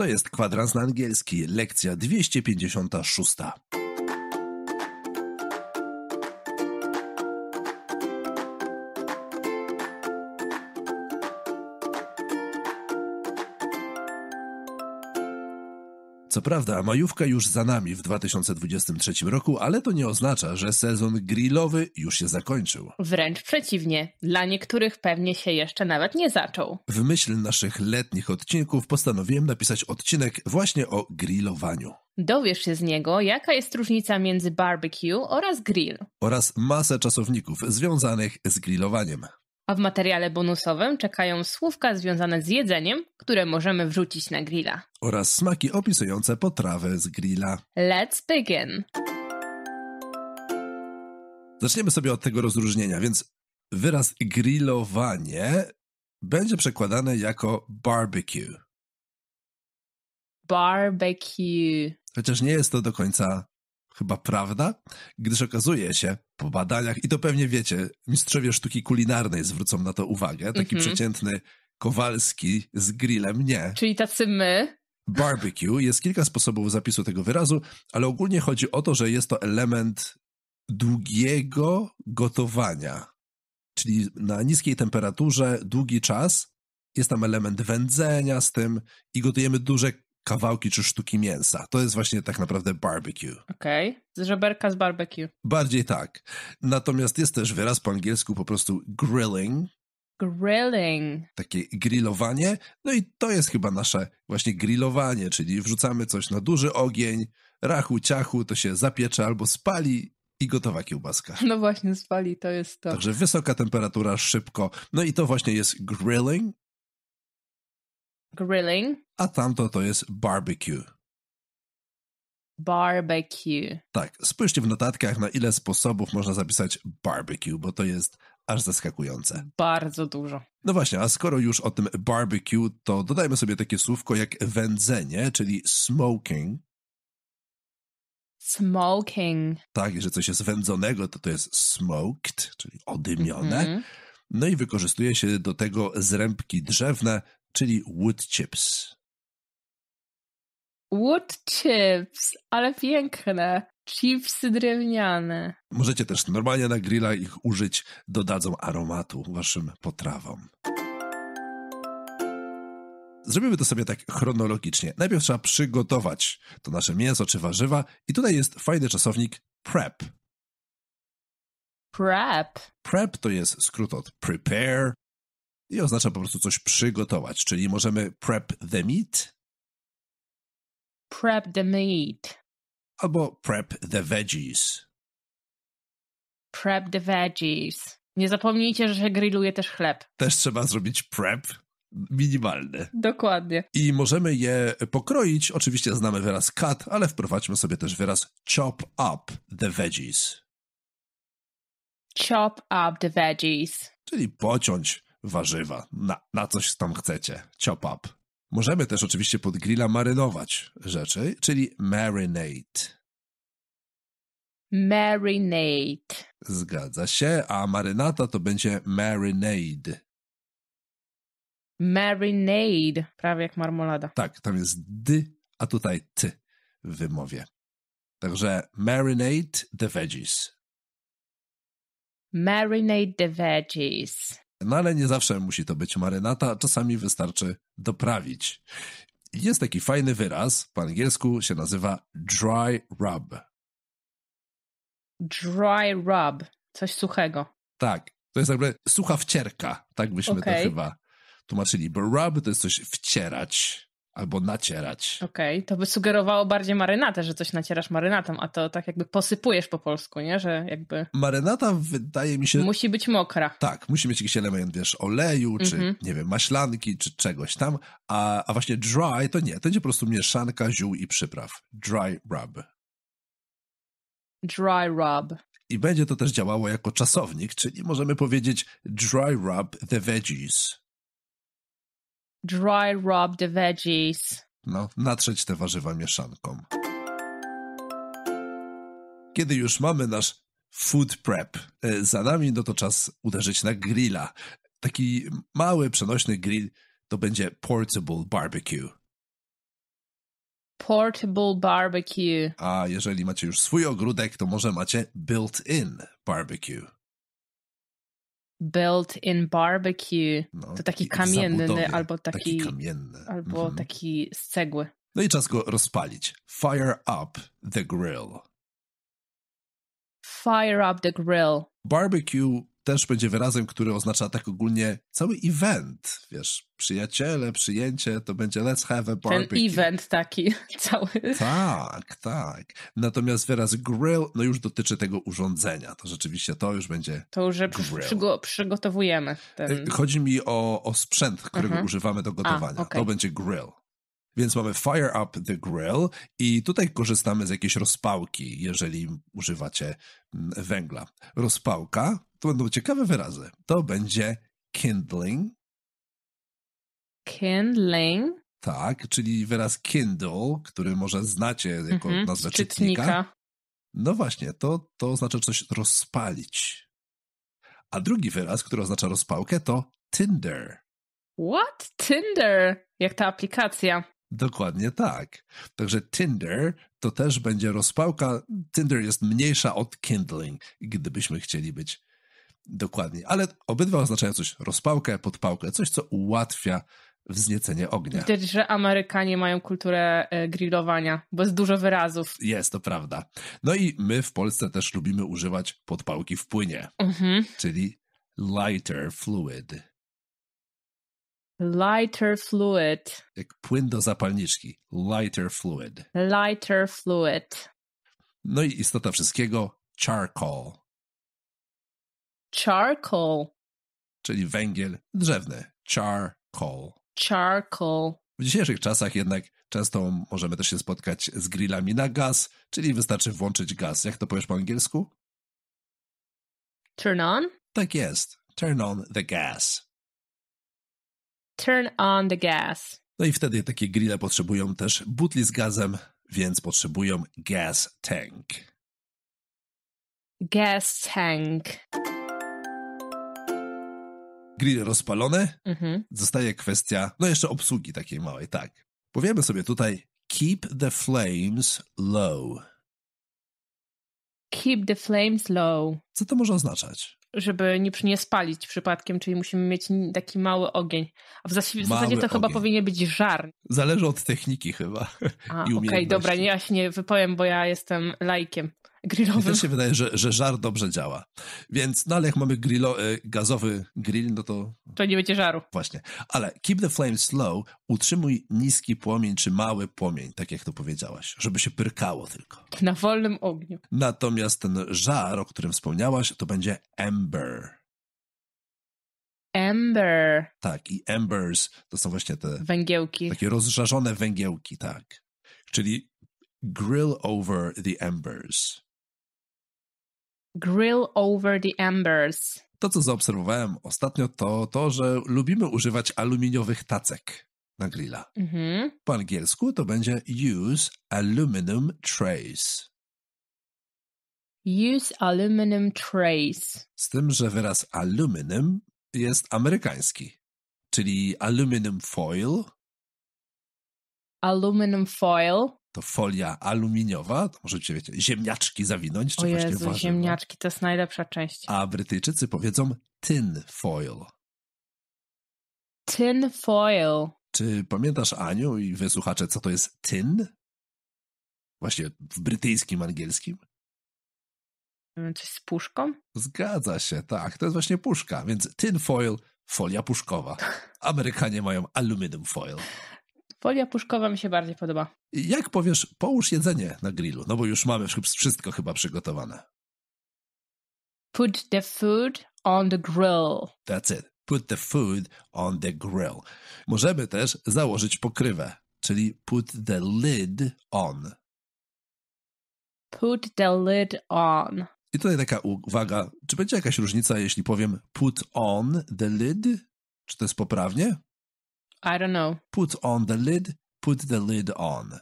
To jest kwadrans na angielski, lekcja 256. Co prawda, majówka już za nami w 2023 roku, ale to nie oznacza, że sezon grillowy już się zakończył. Wręcz przeciwnie, dla niektórych pewnie się jeszcze nawet nie zaczął. W myśl naszych letnich odcinków postanowiłem napisać odcinek właśnie o grillowaniu. Dowiesz się z niego, jaka jest różnica między barbecue oraz grill. Oraz masę czasowników związanych z grillowaniem a w materiale bonusowym czekają słówka związane z jedzeniem, które możemy wrzucić na grilla. Oraz smaki opisujące potrawę z grilla. Let's begin! Zaczniemy sobie od tego rozróżnienia, więc wyraz grillowanie będzie przekładane jako barbecue. Barbecue. Chociaż nie jest to do końca chyba prawda, gdyż okazuje się po badaniach, i to pewnie wiecie, mistrzowie sztuki kulinarnej zwrócą na to uwagę, taki mm -hmm. przeciętny Kowalski z grillem nie. Czyli tacy my. Barbecue. Jest kilka sposobów zapisu tego wyrazu, ale ogólnie chodzi o to, że jest to element długiego gotowania. Czyli na niskiej temperaturze długi czas jest tam element wędzenia z tym i gotujemy duże kawałki czy sztuki mięsa. To jest właśnie tak naprawdę barbecue. Okej, okay. z żeberka z barbecue. Bardziej tak. Natomiast jest też wyraz po angielsku po prostu grilling. Grilling. Takie grillowanie. No i to jest chyba nasze właśnie grillowanie, czyli wrzucamy coś na duży ogień, rachu, ciachu, to się zapiecze albo spali i gotowa kiełbaska. No właśnie, spali, to jest to. Także wysoka temperatura, szybko. No i to właśnie jest grilling, Grilling. A tamto to jest barbecue. Barbecue. Tak, spójrzcie w notatkach, na ile sposobów można zapisać barbecue, bo to jest aż zaskakujące. Bardzo dużo. No właśnie, a skoro już o tym barbecue, to dodajmy sobie takie słówko jak wędzenie, czyli smoking. Smoking. Tak, jeżeli coś jest wędzonego, to to jest smoked, czyli odymione. Mm -hmm. No i wykorzystuje się do tego zrębki drzewne, czyli wood chips. Wood chips, ale piękne. Chipsy drewniane. Możecie też normalnie na grilla ich użyć, dodadzą aromatu waszym potrawom. Zrobimy to sobie tak chronologicznie. Najpierw trzeba przygotować to nasze mięso czy warzywa i tutaj jest fajny czasownik prep. Prep. Prep to jest skrót od prepare, i oznacza po prostu coś przygotować, czyli możemy prep the meat. Prep the meat. Albo prep the veggies. Prep the veggies. Nie zapomnijcie, że się grilluje też chleb. Też trzeba zrobić prep minimalny. Dokładnie. I możemy je pokroić. Oczywiście znamy wyraz cut, ale wprowadźmy sobie też wyraz chop up the veggies. Chop up the veggies. Czyli pociąć warzywa, na, na coś tam chcecie, chop up. Możemy też oczywiście pod grilla marynować rzeczy, czyli marinate. Marinate. Zgadza się, a marynata to będzie marinade. Marinade, prawie jak marmolada. Tak, tam jest d, a tutaj t w wymowie. Także marinate the veggies. Marinate the veggies. No ale nie zawsze musi to być marynata, czasami wystarczy doprawić. Jest taki fajny wyraz, po angielsku się nazywa dry rub. Dry rub, coś suchego. Tak, to jest jakby sucha wcierka, tak byśmy okay. to chyba tłumaczyli, bo rub to jest coś wcierać albo nacierać. Okej, okay, to by sugerowało bardziej marynatę, że coś nacierasz marynatą, a to tak jakby posypujesz po polsku, nie? Że jakby... Marynata wydaje mi się... Musi być mokra. Tak, musi mieć jakiś element, wiesz, oleju, czy mm -hmm. nie wiem, maślanki, czy czegoś tam, a, a właśnie dry to nie, to będzie po prostu mieszanka ziół i przypraw. Dry rub. Dry rub. I będzie to też działało jako czasownik, czyli możemy powiedzieć dry rub the veggies. Dry rub the veggies. No, natrzeć te warzywa mieszanką. Kiedy już mamy nasz food prep e, za nami, no to czas uderzyć na grilla. Taki mały, przenośny grill to będzie portable barbecue. Portable barbecue. A jeżeli macie już swój ogródek, to może macie built-in barbecue built in barbecue. No, to taki kamienny albo taki, taki kamienny. albo mhm. taki z cegły. No i czas go rozpalić. Fire up the grill. Fire up the grill. Barbecue też będzie wyrazem, który oznacza tak ogólnie cały event, wiesz, przyjaciele, przyjęcie, to będzie let's have a barbecue. Ten event taki cały. Tak, tak. Natomiast wyraz grill, no już dotyczy tego urządzenia, to rzeczywiście to już będzie To już przygotowujemy. Ten... Y, chodzi mi o, o sprzęt, którego uh mhm. -huh. używamy do gotowania, A, okay. to będzie grill. Więc mamy fire up the grill i tutaj korzystamy z jakiejś rozpałki, jeżeli używacie mm, węgla. Rozpałka to będą ciekawe wyrazy. To będzie kindling. Kindling. Tak, czyli wyraz kindle, który może znacie jako mhm, nazwę czytnika. czytnika. No właśnie, to, to oznacza coś rozpalić. A drugi wyraz, który oznacza rozpałkę, to Tinder. What? Tinder? Jak ta aplikacja? Dokładnie tak. Także Tinder to też będzie rozpałka. Tinder jest mniejsza od Kindling, gdybyśmy chcieli być Dokładnie, ale obydwa oznaczają coś, rozpałkę, podpałkę, coś, co ułatwia wzniecenie ognia. Widać, że Amerykanie mają kulturę e, grillowania, bo jest dużo wyrazów. Jest, to prawda. No i my w Polsce też lubimy używać podpałki w płynie, mhm. czyli lighter fluid. Lighter fluid. Jak płyn do zapalniczki. Lighter fluid. Lighter fluid. No i istota wszystkiego charcoal. Charcoal. Czyli węgiel drzewny. Charcoal. Charcoal. W dzisiejszych czasach jednak często możemy też się spotkać z grillami na gaz, czyli wystarczy włączyć gaz. Jak to powiesz po angielsku? Turn on? Tak jest. Turn on the gas. Turn on the gas. No i wtedy takie grille potrzebują też butli z gazem, więc potrzebują gas tank. Gas tank grill rozpalone, mhm. zostaje kwestia, no jeszcze obsługi takiej małej, tak. Powiemy sobie tutaj keep the flames low. Keep the flames low. Co to może oznaczać? Żeby nie, nie spalić przypadkiem, czyli musimy mieć taki mały ogień. A w, zas- w zasadzie to ogień. chyba powinien być żar. Zależy od techniki chyba. A, okej, okay, dobra, ja się nie wypowiem, bo ja jestem lajkiem grillowym. Mi też się wydaje, że, że żar dobrze działa. Więc, no ale jak mamy grillo, e, gazowy grill, no to... To nie będzie żaru. Właśnie. Ale keep the flames low, utrzymuj niski płomień czy mały płomień, tak jak to powiedziałaś, żeby się pyrkało tylko. Na wolnym ogniu. Natomiast ten żar, o którym wspomniałaś, to będzie ember. Ember. Tak, i embers to są właśnie te... Węgiełki. Takie rozżarzone węgiełki, tak. Czyli grill over the embers. Grill over the embers. To, co zaobserwowałem ostatnio, to to, że lubimy używać aluminiowych tacek na grilla. Mhm. Po angielsku to będzie use aluminum trays. Use aluminum trays. Z tym, że wyraz aluminum jest amerykański, czyli aluminum foil. Aluminum foil to folia aluminiowa, to możecie, wiecie, ziemniaczki zawinąć, czy o Jezu, właśnie ziemniaczki to jest najlepsza część. A Brytyjczycy powiedzą tin foil. Tin foil. Czy pamiętasz, Aniu i wysłuchacze, co to jest tin? Właśnie w brytyjskim angielskim? Coś z puszką? Zgadza się, tak. To jest właśnie puszka, więc tin foil, folia puszkowa. Amerykanie mają aluminium foil. Folia puszkowa mi się bardziej podoba. Jak powiesz, połóż jedzenie na grillu, no bo już mamy wszystko chyba przygotowane. Put the food on the grill. That's it. Put the food on the grill. Możemy też założyć pokrywę, czyli put the lid on. Put the lid on. I tutaj taka uwaga, czy będzie jakaś różnica, jeśli powiem put on the lid? Czy to jest poprawnie? I don't know. Put on the lid, put the lid on.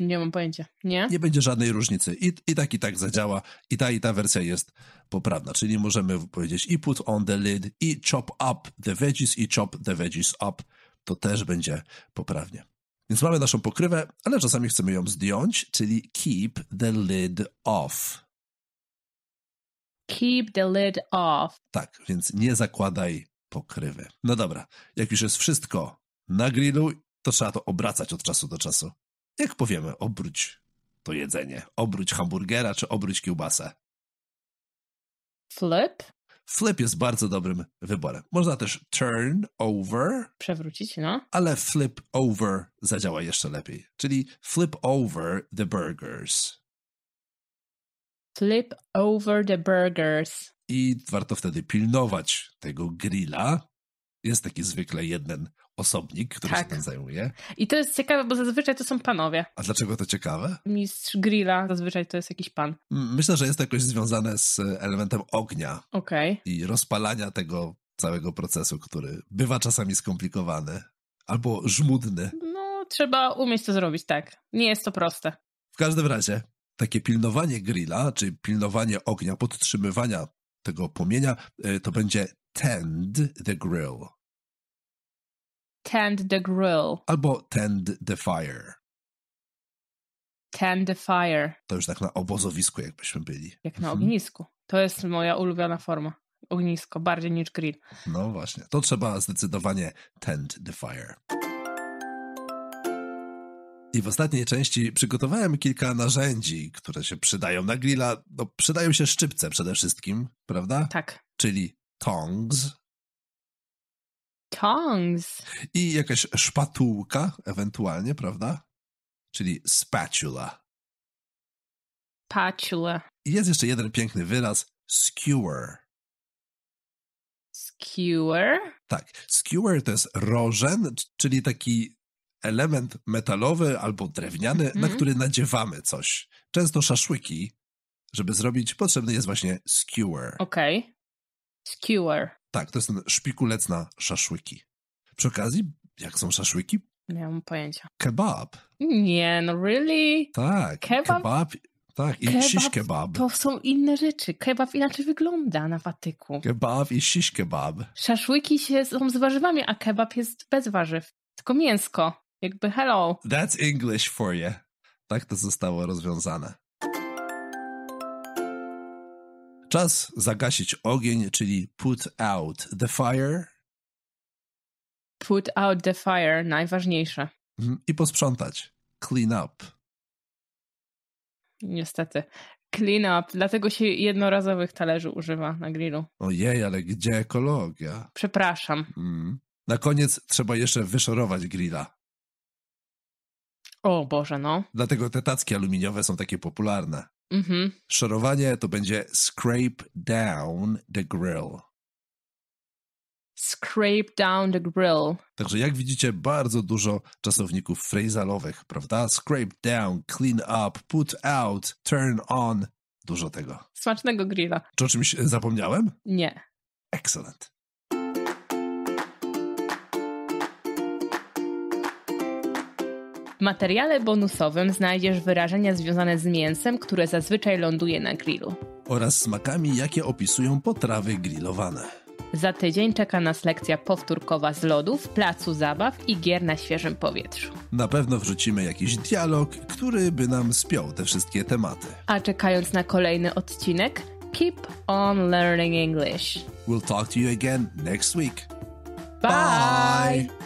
Nie mam pojęcia, nie? Nie będzie żadnej różnicy. I, I tak, i tak zadziała. I ta, i ta wersja jest poprawna. Czyli możemy powiedzieć i put on the lid, i chop up the veggies, i chop the veggies up. To też będzie poprawnie. Więc mamy naszą pokrywę, ale czasami chcemy ją zdjąć, czyli keep the lid off. Keep the lid off. Tak, więc nie zakładaj pokrywę. No dobra, jak już jest wszystko na grillu, to trzeba to obracać od czasu do czasu. Jak powiemy, obróć to jedzenie. Obróć hamburgera czy obróć kiełbasę. Flip? Flip jest bardzo dobrym wyborem. Można też turn over. Przewrócić, no. Ale flip over zadziała jeszcze lepiej. Czyli flip over the burgers. Flip over the burgers. I warto wtedy pilnować tego grilla. Jest taki zwykle jeden osobnik, który tak. się tym zajmuje. I to jest ciekawe, bo zazwyczaj to są panowie. A dlaczego to ciekawe? Mistrz grilla zazwyczaj to jest jakiś pan. Myślę, że jest to jakoś związane z e, elementem ognia. Okej. Okay. I rozpalania tego całego procesu, który bywa czasami skomplikowany albo żmudny. No, trzeba umieć to zrobić, tak. Nie jest to proste. W każdym razie, takie pilnowanie grilla, czy pilnowanie ognia, podtrzymywania tego płomienia, e, to będzie tend the grill. Tend the grill. Albo tend the fire. Tend the fire. To już tak na obozowisku, jakbyśmy byli. Jak na mhm. ognisku. To jest moja ulubiona forma. Ognisko, bardziej niż grill. No właśnie, to trzeba zdecydowanie tend the fire. I w ostatniej części przygotowałem kilka narzędzi, które się przydają na grilla. No, przydają się szczypce przede wszystkim, prawda? Tak. Czyli tongs. Tongs. I jakaś szpatułka ewentualnie, prawda? Czyli spatula. Patula. I jest jeszcze jeden piękny wyraz skewer. Skewer? Tak. Skewer to jest rożen, czyli taki element metalowy albo drewniany, mm -hmm. na mhm. który nadziewamy coś. Często szaszłyki, żeby zrobić, potrzebny jest właśnie skewer. Okej. Okay. Skewer. Tak, to jest ten szpikulec na szaszłyki. Przy okazji, jak są szaszłyki? Nie mam pojęcia. Kebab. Nie, no really? Tak. Kebab? kebab tak, i siśkebab kebab. To są inne rzeczy. Kebab inaczej wygląda na Watyku. Kebab i siśkebab kebab. Szaszłyki się, są z warzywami, a kebab jest bez warzyw. Tylko mięsko. Jakby hello. That's English for you. Tak to zostało rozwiązane. Czas zagasić ogień, czyli put out the fire. Put out the fire, najważniejsze. Mhm. I posprzątać. Clean up. Niestety. Clean up, dlatego się jednorazowych talerzy używa na grillu. Ojej, ale gdzie ekologia? Przepraszam. Mm. Na koniec trzeba jeszcze wyszorować grilla. O Boże, no. Dlatego te tacki aluminiowe są takie popularne. Mhm. Szorowanie to będzie scrape down the grill. Scrape down the grill. Także jak widzicie, bardzo dużo czasowników frazalowych, prawda? Scrape down, clean up, put out, turn on. Dużo tego. Smacznego grilla. Czy o czymś zapomniałem? Nie. Excellent. W materiale bonusowym znajdziesz wyrażenia związane z mięsem, które zazwyczaj ląduje na grillu. Oraz smakami, jakie opisują potrawy grillowane. Za tydzień czeka nas lekcja powtórkowa z lodów, placu zabaw i gier na świeżym powietrzu. Na pewno wrzucimy jakiś dialog, który by nam spiął te wszystkie tematy. A czekając na kolejny odcinek, keep on learning English. We'll talk to you again next week. Bye! Bye.